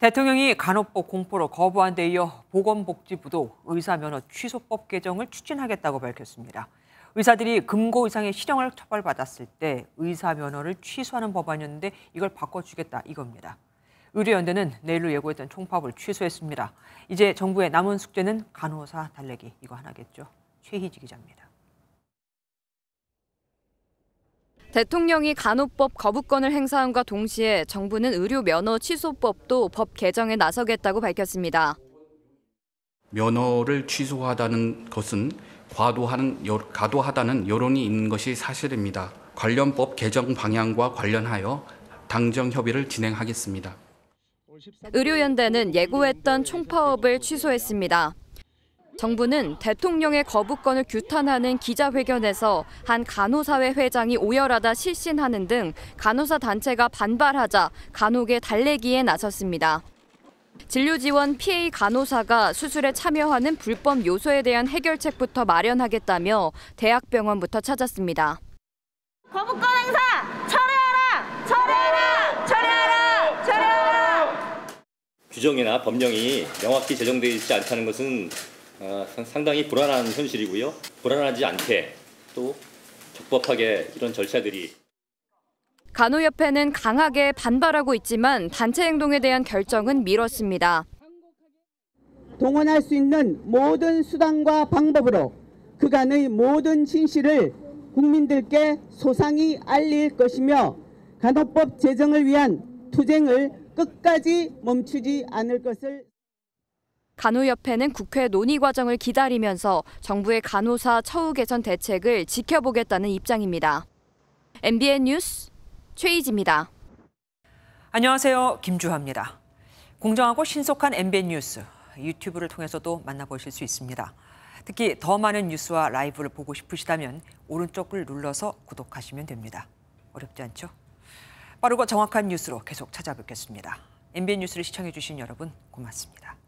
대통령이 간호법 공포로 거부한 데 이어 보건복지부도 의사면허 취소법 개정을 추진하겠다고 밝혔습니다. 의사들이 금고 이상의 실형을 처벌받았을 때 의사면허를 취소하는 법안이었는데 이걸 바꿔주겠다 이겁니다. 의료연대는 내일로 예고했던 총파업을 취소했습니다. 이제 정부의 남은 숙제는 간호사 달래기 이거 하나겠죠. 최희지 기자입니다. 대통령이 간호법 거부권을 행사함과 동시에 정부는 의료 면허 취소법도 법 개정에 나서겠다고 밝혔습니다. 면허를 취소하다는 것은 과도하 과도하다는 여론이 있는 것이 사실입니다. 관련법 개정 방향과 관련하여 당정 협의를 진행하겠습니다. 의료연대는 예고했던 총파업을 취소했습니다. 정부는 대통령의 거부권을 규탄하는 기자회견에서 한 간호사회 회장이 오열하다 실신하는 등 간호사 단체가 반발하자 간혹의 달래기에 나섰습니다. 진료지원 PA 간호사가 수술에 참여하는 불법 요소에 대한 해결책부터 마련하겠다며 대학병원부터 찾았습니다. 거부권 행사 철회하라! 철회하라! 철회하라! 철회하라! 규정이나 법령이 명확히 제정되어 있지 않다는 것은 아, 상당히 불안한 현실이고요. 불안하지 않게 또 적법하게 이런 절차들이 간호협회는 강하게 반발하고 있지만 단체 행동에 대한 결정은 미뤘습니다. 동원할 수 있는 모든 수단과 방법으로 그간의 모든 진실을 국민들께 소상히 알릴 것이며 간호법 제정을 위한 투쟁을 끝까지 멈추지 않을 것을 간호협회는 국회 논의 과정을 기다리면서 정부의 간호사 처우 개선 대책을 지켜보겠다는 입장입니다. MBN 뉴스 최희지입니다. 안녕하세요. 김주화입니다. 공정하고 신속한 MBN 뉴스 유튜브를 통해서도 만나보실 수 있습니다. 특히 더 많은 뉴스와 라이브를 보고 싶으시다면 오른쪽을 눌러서 구독하시면 됩니다. 어렵지 않죠? 빠르고 정확한 뉴스로 계속 찾아뵙겠습니다. MBN 뉴스를 시청해주신 여러분 고맙습니다.